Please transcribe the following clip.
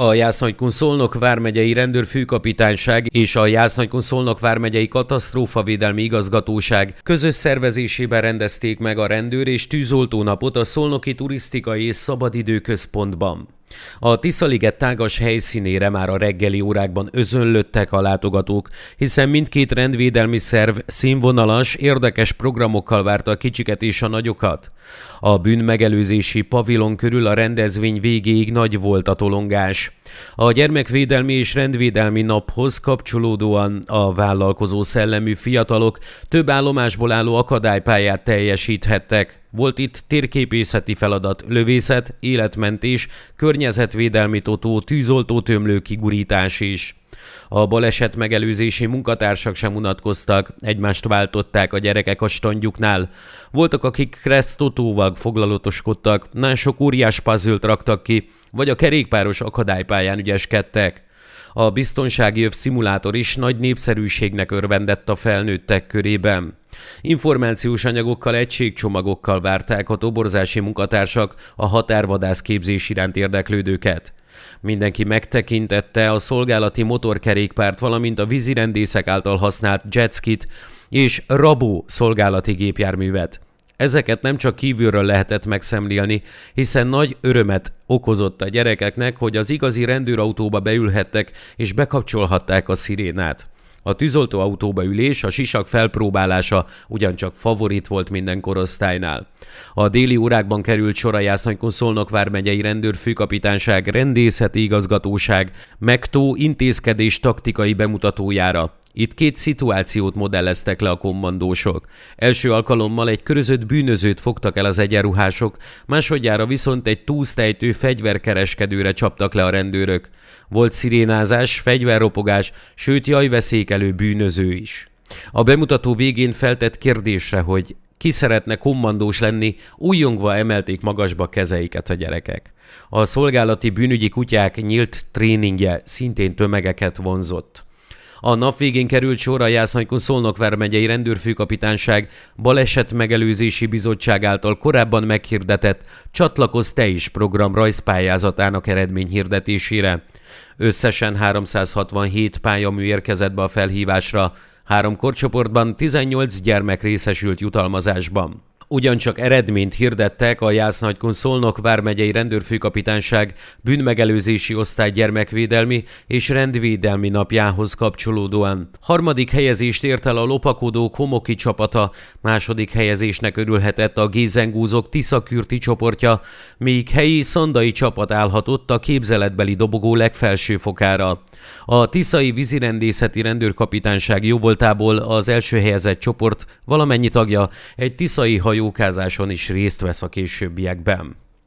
A Jászhagykun-Szolnok vármegyei rendőrfőkapitányság és a Jászhagykun-Szolnok vármegyei katasztrófavédelmi igazgatóság közös szervezésében rendezték meg a rendőr és tűzoltónapot a Szolnoki Turisztikai és Szabadidőközpontban. A Tiszaliget tágas helyszínére már a reggeli órákban özönlöttek a látogatók, hiszen mindkét rendvédelmi szerv színvonalas, érdekes programokkal várta a kicsiket és a nagyokat. A bűn megelőzési pavilon körül a rendezvény végéig nagy volt a tolongás. A gyermekvédelmi és rendvédelmi naphoz kapcsolódóan a vállalkozó szellemű fiatalok több állomásból álló akadálypályát teljesíthettek. Volt itt térképészeti feladat, lövészet, életmentés, környezetvédelmi totó, tűzoltó tömlő kigurítás is. A baleset megelőzési munkatársak sem unatkoztak, egymást váltották a gyerekek a standjuknál. Voltak, akik kresztotóval foglalatoskodtak, mások óriás puzzle raktak ki, vagy a kerékpáros akadálypályán ügyeskedtek. A biztonsági öv szimulátor is nagy népszerűségnek örvendett a felnőttek körében. Információs anyagokkal, egységcsomagokkal várták a toborzási munkatársak a határvadász képzés iránt érdeklődőket. Mindenki megtekintette a szolgálati motorkerékpárt, valamint a vízirendészek által használt jetskit és rabó szolgálati gépjárművet. Ezeket nem csak kívülről lehetett megszemlélni, hiszen nagy örömet okozott a gyerekeknek, hogy az igazi rendőrautóba beülhettek és bekapcsolhatták a szirénát. A tűzoltó autóba ülés, a sisak felpróbálása ugyancsak favorit volt minden korosztálynál. A déli órákban került sor a Jászonykon Szolnokvár megyei rendőrfőkapitányság, rendészeti igazgatóság, megtó intézkedés taktikai bemutatójára. Itt két szituációt modelleztek le a kommandósok. Első alkalommal egy körözött bűnözőt fogtak el az egyenruhások, másodjára viszont egy túlsztejtő fegyverkereskedőre csaptak le a rendőrök. Volt szirénázás, fegyverropogás, sőt veszékelő bűnöző is. A bemutató végén feltett kérdésre, hogy ki szeretne kommandós lenni, újjongva emelték magasba kezeiket a gyerekek. A szolgálati bűnügyi kutyák nyílt tréningje szintén tömegeket vonzott. A nap végén került sorra a Jászanykun Szolnok vármegyei rendőrfőkapitányság baleset megelőzési bizottság által korábban meghirdetett csatlakoz te is program rajzpályázatának eredményhirdetésére. Összesen 367 pályamű érkezett be a felhívásra, három korcsoportban 18 gyermek részesült jutalmazásban. Ugyancsak eredményt hirdettek a Jász Nagykun Szolnok vármegyei rendőrfőkapitányság bűnmegelőzési osztály gyermekvédelmi és rendvédelmi napjához kapcsolódóan. Harmadik helyezést ért el a lopakodó Komoki csapata, második helyezésnek örülhetett a Gézengúzok Tiszakürti csoportja, míg helyi szandai csapat állhatott a képzeletbeli dobogó legfelső fokára. A Tiszai vízirendészeti rendőrkapitányság jóvoltából az első helyezett csoport valamennyi tagja egy tiszai hajó jókázáson is részt vesz a későbbiekben.